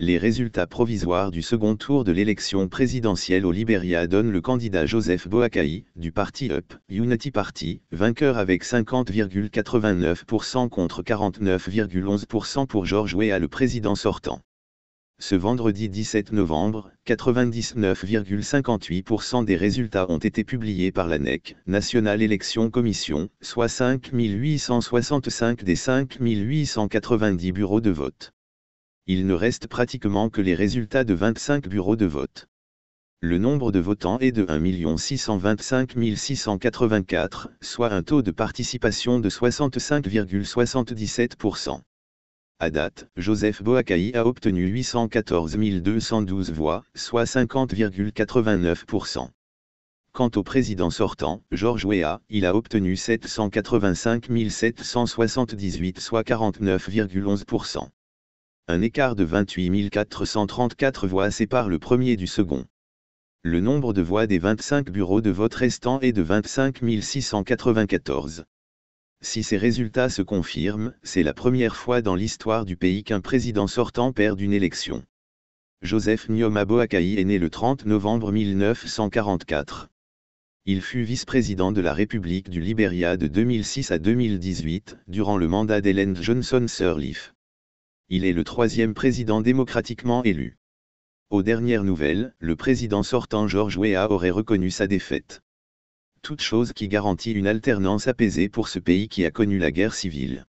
les résultats provisoires du second tour de l'élection présidentielle au Libéria donnent le candidat Joseph Boakai, du parti UP, Unity Party, vainqueur avec 50,89% contre 49,11% pour George Weah le président sortant. Ce vendredi 17 novembre, 99,58% des résultats ont été publiés par la NEC, National Election Commission, soit 5865 des 5890 bureaux de vote il ne reste pratiquement que les résultats de 25 bureaux de vote. Le nombre de votants est de 1 625 684, soit un taux de participation de 65,77%. À date, Joseph Boakai a obtenu 814 212 voix, soit 50,89%. Quant au président sortant, Georges Wea, il a obtenu 785 778, soit 49,11% un écart de 28 434 voix sépare le premier du second. Le nombre de voix des 25 bureaux de vote restants est de 25 694. Si ces résultats se confirment, c'est la première fois dans l'histoire du pays qu'un président sortant perd une élection. Joseph Nyoma est né le 30 novembre 1944. Il fut vice-président de la République du Libéria de 2006 à 2018, durant le mandat d'Hélène Johnson Sirleaf il est le troisième président démocratiquement élu. Aux dernières nouvelles, le président sortant George Weah aurait reconnu sa défaite. Toute chose qui garantit une alternance apaisée pour ce pays qui a connu la guerre civile.